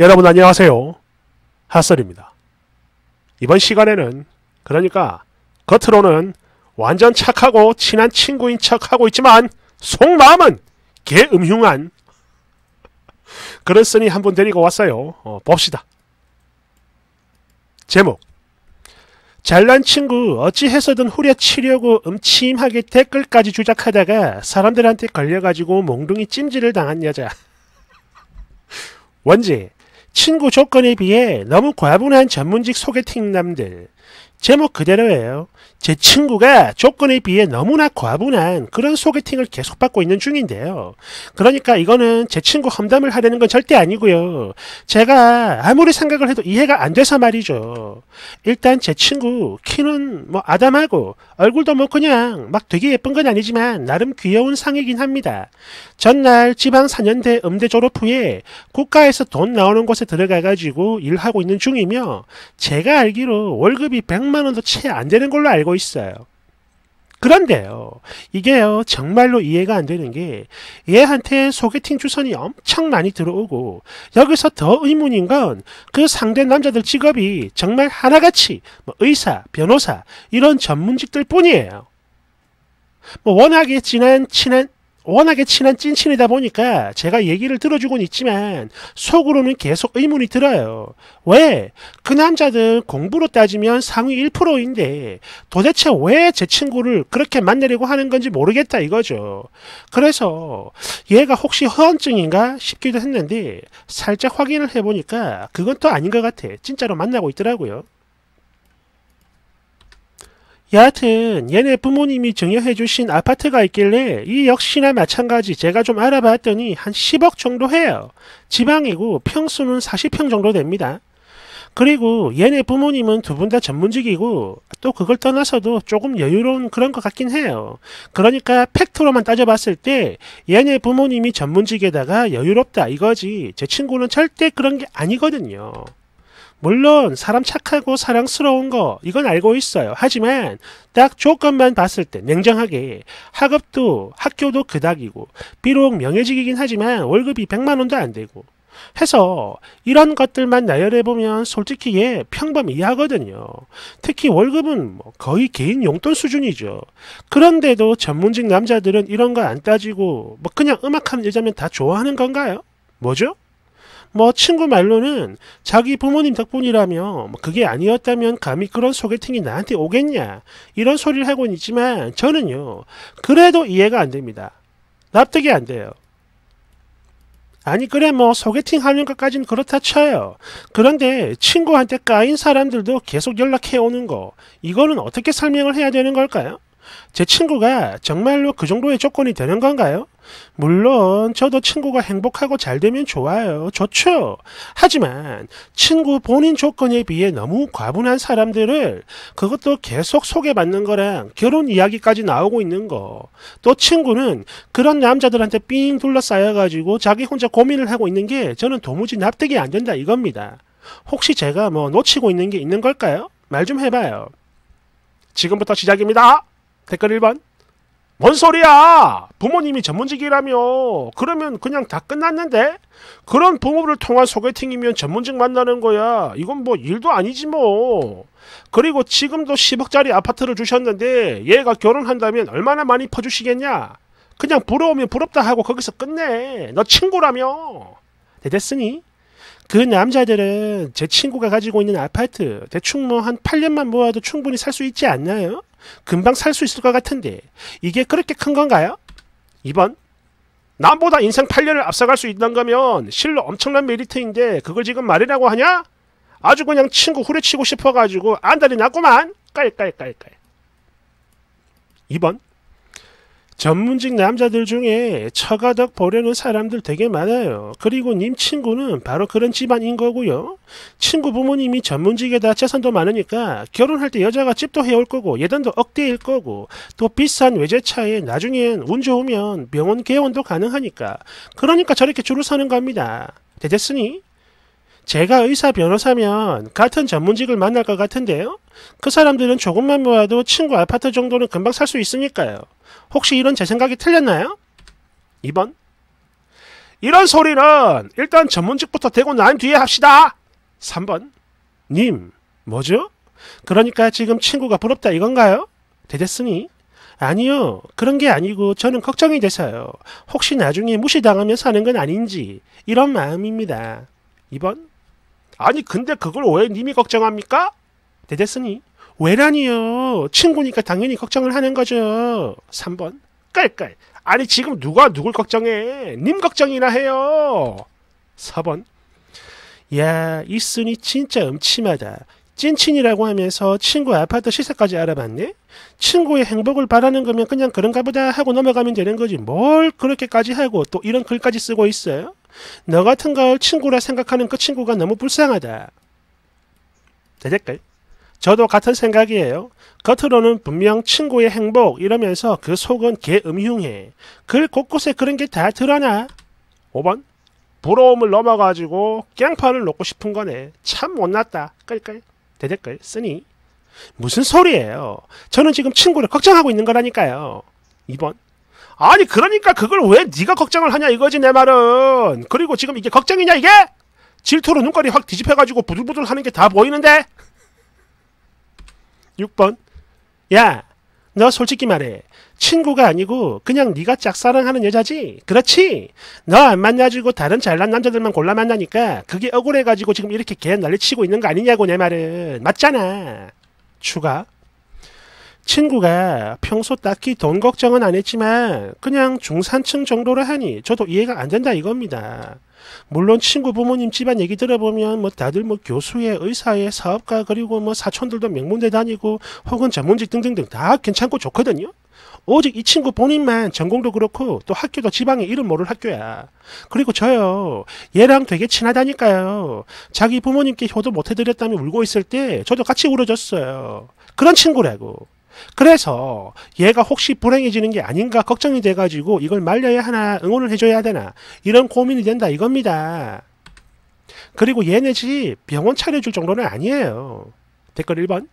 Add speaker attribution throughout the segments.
Speaker 1: 여러분 안녕하세요. 핫설입니다. 이번 시간에는 그러니까 겉으로는 완전 착하고 친한 친구인 척하고 있지만 속마음은 개음흉한 그런 쓰니 한 분 데리고 왔어요. 어, 봅시다. 제목 잘난 친구 어찌해서든 후려치려고 음침하게 댓글까지 조작하다가 사람들한테 걸려가지고 몽둥이 찜질을 당한 여자 원지 친구 조건에 비해 너무 과분한 전문직 소개팅남들, 제목 그대로예요. 제 친구가 조건에 비해 너무나 과분한 그런 소개팅을 계속 받고 있는 중인데요. 그러니까 이거는 제 친구 험담을 하려는 건 절대 아니고요. 제가 아무리 생각을 해도 이해가 안 돼서 말이죠. 일단 제 친구 키는 뭐 아담하고 얼굴도 뭐 그냥 막 되게 예쁜 건 아니지만 나름 귀여운 상이긴 합니다. 전날 지방 4년대 음대 졸업 후에 국가에서 돈 나오는 곳에 들어가가지고 일하고 있는 중이며 제가 알기로 월급이 100만 300만 원도 채 안 되는 걸로 알고 있어요. 그런데요, 이게요, 정말로 이해가 안 되는 게, 얘한테 소개팅 주선이 엄청 많이 들어오고, 여기서 더 의문인 건, 그 상대 남자들 직업이 정말 하나같이, 뭐 의사, 변호사, 이런 전문직들 뿐이에요. 뭐 워낙에 지난, 친한, 워낙에 친한 찐친이다 보니까 제가 얘기를 들어주곤 있지만 속으로는 계속 의문이 들어요. 왜? 그 남자들 공부로 따지면 상위 1%인데 도대체 왜 제 친구를 그렇게 만나려고 하는 건지 모르겠다 이거죠. 그래서 얘가 혹시 허언증인가 싶기도 했는데 살짝 확인을 해보니까 그건 또 아닌 것 같아. 진짜로 만나고 있더라고요. 여하튼 얘네 부모님이 증여해주신 아파트가 있길래 이 역시나 마찬가지 제가 좀 알아봤더니 한 10억 정도 해요. 지방이고 평수는 40평 정도 됩니다. 그리고 얘네 부모님은 두 분 다 전문직이고 또 그걸 떠나서도 조금 여유로운 그런 것 같긴 해요. 그러니까 팩트로만 따져봤을 때 얘네 부모님이 전문직에다가 여유롭다 이거지 제 친구는 절대 그런 게 아니거든요. 물론 사람 착하고 사랑스러운 거 이건 알고 있어요. 하지만 딱 조건만 봤을 때 냉정하게 학업도 학교도 그닥이고 비록 명예직이긴 하지만 월급이 100만 원도 안 되고 해서 이런 것들만 나열해보면 솔직히 예, 평범이하거든요. 특히 월급은 뭐 거의 개인 용돈 수준이죠. 그런데도 전문직 남자들은 이런 거 안 따지고 뭐 그냥 음악하는 여자면 다 좋아하는 건가요? 뭐죠? 뭐 친구 말로는 자기 부모님 덕분이라며 뭐 그게 아니었다면 감히 그런 소개팅이 나한테 오겠냐 이런 소리를 하고는 있지만 저는요 그래도 이해가 안 됩니다. 납득이 안 돼요. 아니 그래 뭐 소개팅 하는 것까진 그렇다 쳐요. 그런데 친구한테 까인 사람들도 계속 연락해 오는 거 이거는 어떻게 설명을 해야 되는 걸까요? 제 친구가 정말로 그 정도의 조건이 되는 건가요? 물론 저도 친구가 행복하고 잘 되면 좋아요. 좋죠. 하지만 친구 본인 조건에 비해 너무 과분한 사람들을 그것도 계속 소개받는 거랑 결혼 이야기까지 나오고 있는 거. 또 친구는 그런 남자들한테 삥 둘러싸여가지고 자기 혼자 고민을 하고 있는 게 저는 도무지 납득이 안 된다 이겁니다. 혹시 제가 뭐 놓치고 있는 게 있는 걸까요? 말 좀 해봐요. 지금부터 시작입니다. 댓글 1번 뭔 소리야 부모님이 전문직이라며 그러면 그냥 다 끝났는데 그런 부모를 통한 소개팅이면 전문직 만나는 거야 이건 뭐 일도 아니지 뭐 그리고 지금도 10억짜리 아파트를 주셨는데 얘가 결혼한다면 얼마나 많이 퍼주시겠냐 그냥 부러우면 부럽다 하고 거기서 끝내 너 친구라며 네, 됐으니 그 남자들은 제 친구가 가지고 있는 아파트 대충 뭐 한 8년만 모아도 충분히 살 수 있지 않나요? 금방 살 수 있을 것 같은데 이게 그렇게 큰 건가요? 2번 남보다 인생 8년을 앞서갈 수 있는 거면 실로 엄청난 메리트인데 그걸 지금 말이라고 하냐? 아주 그냥 친구 후려치고 싶어가지고 안달이 났구만 깔깔깔깔 2번 전문직 남자들 중에 처가덕 보려는 사람들 되게 많아요. 그리고 님 친구는 바로 그런 집안인 거고요. 친구 부모님이 전문직에다 재산도 많으니까 결혼할 때 여자가 집도 해올 거고 예단도 억대일 거고 또 비싼 외제차에 나중엔 운 좋으면 병원 개원도 가능하니까 그러니까 저렇게 줄을 서는 겁니다. 되겠으니? 제가 의사 변호사면 같은 전문직을 만날 것 같은데요? 그 사람들은 조금만 모아도 친구 아파트 정도는 금방 살 수 있으니까요. 혹시 이런 제 생각이 틀렸나요? 2번 이런 소리는 일단 전문직부터 대고 난 뒤에 합시다. 3번 님 뭐죠? 그러니까 지금 친구가 부럽다 이건가요? 대댔으니 아니요. 그런 게 아니고 저는 걱정이 돼서요. 혹시 나중에 무시당하며 사는 건 아닌지 이런 마음입니다. 2번 아니 근데 그걸 왜 님이 걱정합니까? 대대스니 왜라니요 친구니까 당연히 걱정을 하는 거죠 3번 깔깔 아니 지금 누가 누굴 걱정해 님 걱정이나 해요 4번 야 이순이 진짜 음침하다 찐친이라고 하면서 친구 아파트 시세까지 알아봤네? 친구의 행복을 바라는 거면 그냥 그런가 보다 하고 넘어가면 되는 거지. 뭘 그렇게까지 하고 또 이런 글까지 쓰고 있어요? 너 같은 걸 친구라 생각하는 그 친구가 너무 불쌍하다. 대댓글. 저도 같은 생각이에요. 겉으로는 분명 친구의 행복 이러면서 그 속은 개 음흉해. 글 곳곳에 그런 게 다 드러나. 5번. 부러움을 넘어가지고 깽판을 놓고 싶은 거네. 참 못났다. 끌끌. 대댓글 쓰니. 무슨 소리예요. 저는 지금 친구를 걱정하고 있는 거라니까요. 2번. 아니 그러니까 그걸 왜 네가 걱정을 하냐 이거지 내 말은. 그리고 지금 이게 걱정이냐 이게? 질투로 눈깔이 확 뒤집혀가지고 부들부들 하는 게 다 보이는데? 6번 야 너 솔직히 말해 친구가 아니고 그냥 네가 짝사랑하는 여자지 그렇지 너 안 만나주고 다른 잘난 남자들만 골라 만나니까 그게 억울해가지고 지금 이렇게 개 난리치고 있는 거 아니냐고 내 말은 맞잖아 추가 친구가 평소 딱히 돈 걱정은 안 했지만 그냥 중산층 정도로 하니 저도 이해가 안 된다 이겁니다. 물론 친구 부모님 집안 얘기 들어보면 뭐 다들 뭐 교수의 의사의 사업가 그리고 뭐 사촌들도 명문대 다니고 혹은 전문직 등등등 다 괜찮고 좋거든요. 오직 이 친구 본인만 전공도 그렇고 또 학교도 지방에 이름 모를 학교야. 그리고 저요. 얘랑 되게 친하다니까요. 자기 부모님께 효도 못해드렸다며 울고 있을 때 저도 같이 울어줬어요. 그런 친구라고. 그래서 얘가 혹시 불행해지는 게 아닌가 걱정이 돼가지고 이걸 말려야 하나 응원을 해줘야 되나 이런 고민이 된다 이겁니다. 그리고 얘네 집 병원 차려줄 정도는 아니에요. 댓글 1번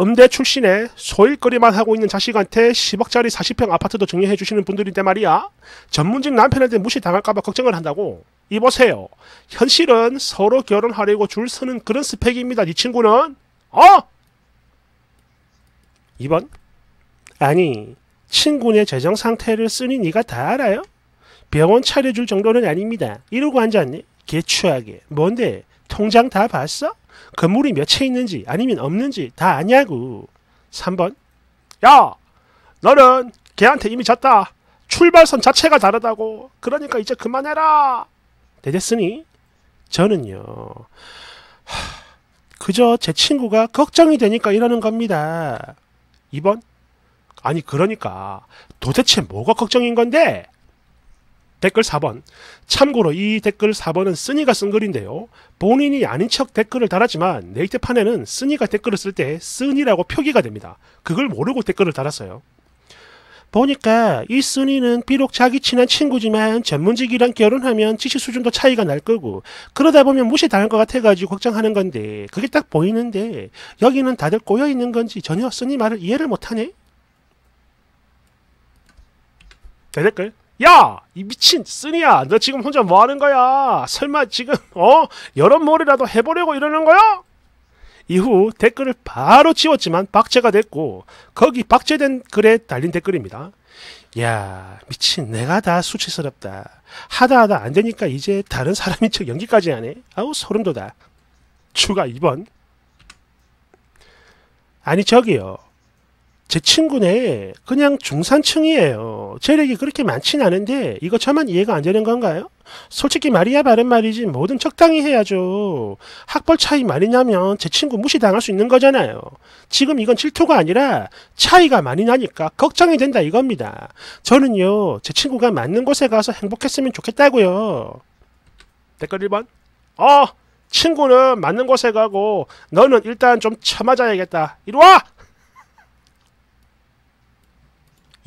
Speaker 1: 음대 출신의 소일거리만 하고 있는 자식한테 10억짜리 40평 아파트도 정리해 주시는 분들인데 말이야. 전문직 남편한테 무시당할까봐 걱정을 한다고. 이보세요. 현실은 서로 결혼하려고 줄 서는 그런 스펙입니다. 이 친구는. 어? 2번 아니 친구네 재정 상태를 쓰니 네가 다 알아요? 병원 차려줄 정도는 아닙니다. 이러고 앉았니? 개추하게. 뭔데? 통장 다 봤어? 건물이 몇 채 있는지 아니면 없는지 다 아냐고. 3번 야! 너는 걔한테 이미 졌다. 출발선 자체가 다르다고. 그러니까 이제 그만해라. 되겠으니 저는요. 하, 그저 제 친구가 걱정이 되니까 이러는 겁니다. 2번? 아니 그러니까 도대체 뭐가 걱정인 건데? 댓글 4번. 참고로 이 댓글 4번은 쓰니가 쓴 글인데요. 본인이 아닌 척 댓글을 달았지만 네이트판에는 쓰니가 댓글을 쓸 때 쓰니라고 표기가 됩니다. 그걸 모르고 댓글을 달았어요. 보니까 이순위는 비록 자기 친한 친구지만 전문직이랑 결혼하면 지시 수준도 차이가 날 거고 그러다 보면 무시당할 것 같아가지고 걱정하는 건데 그게 딱 보이는데 여기는 다들 꼬여있는 건지 전혀 순위 말을 이해를 못하네? 대댓글 야! 이 미친 순니야너 지금 혼자 뭐하는 거야? 설마 지금 어? 여러 몰이라도 해보려고 이러는 거야? 이후 댓글을 바로 지웠지만 박제가 됐고 거기 박제된 글에 달린 댓글입니다. 야 미친 내가 다 수치스럽다. 하다 하다 안 되니까 이제 다른 사람인 척 연기까지 하네. 아우 소름 돋아. 추가 2번. 아니 저기요. 제 친구네 그냥 중산층이에요. 재력이 그렇게 많진 않은데 이거 저만 이해가 안 되는 건가요? 솔직히 말이야 바른 말이지 뭐든 적당히 해야죠. 학벌 차이 많이 나면 제 친구 무시당할 수 있는 거잖아요. 지금 이건 질투가 아니라 차이가 많이 나니까 걱정이 된다 이겁니다. 저는요 제 친구가 맞는 곳에 가서 행복했으면 좋겠다고요. 댓글 1번 어! 친구는 맞는 곳에 가고 너는 일단 좀 참아자야겠다. 이리와!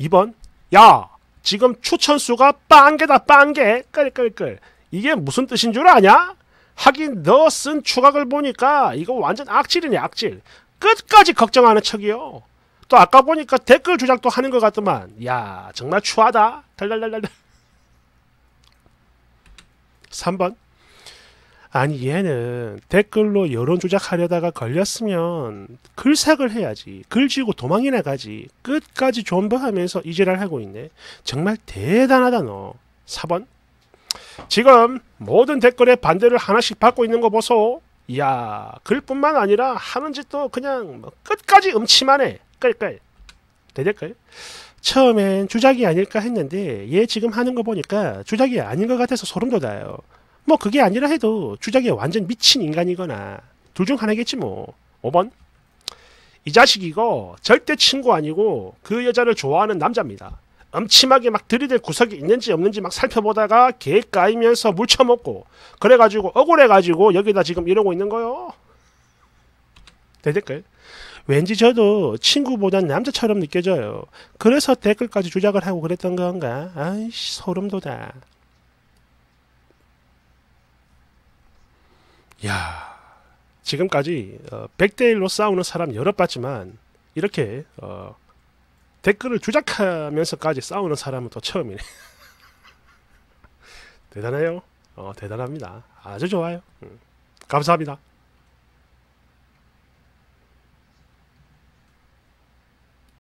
Speaker 1: 2번 야! 지금 추천수가 빵개다 빵개 끌끌끌 이게 무슨 뜻인 줄 아냐? 하긴 너 쓴 추각을 보니까 이거 완전 악질이네 악질 끝까지 걱정하는 척이요 또 아까 보니까 댓글 조작도 하는 것 같더만 야 정말 추하다 달달달달달 3번 아니 얘는 댓글로 여론 조작하려다가 걸렸으면 글삭을 해야지 글 지고 우 도망이나 가지 끝까지 존버하면서 이질랄 하고 있네 정말 대단하다 너 4번 지금 모든 댓글에 반대를 하나씩 받고 있는 거 보소 야 글뿐만 아니라 하는 짓도 그냥 뭐 끝까지 음침하네 끌끌 대댓글 처음엔 주작이 아닐까 했는데 얘 지금 하는 거 보니까 주작이 아닌 것 같아서 소름 돋아요 뭐 그게 아니라 해도 주작이 완전 미친 인간이거나 둘 중 하나겠지 뭐. 5번 이 자식 이고 절대 친구 아니고 그 여자를 좋아하는 남자입니다. 엄침하게 막 들이댈 구석이 있는지 없는지 막 살펴보다가 개 까이면서 물쳐먹고 그래가지고 억울해가지고 여기다 지금 이러고 있는 거요. 대댓글 왠지 저도 친구보단 남자처럼 느껴져요. 그래서 댓글까지 조작을 하고 그랬던 건가? 아이씨 소름 돋아. 야 지금까지 어, 100대 1로 싸우는 사람 여럿 봤지만 이렇게 어, 댓글을 조작하면서까지 싸우는 사람은 또 처음이네. 대단해요. 어, 대단합니다. 아주 좋아요. 음, 감사합니다.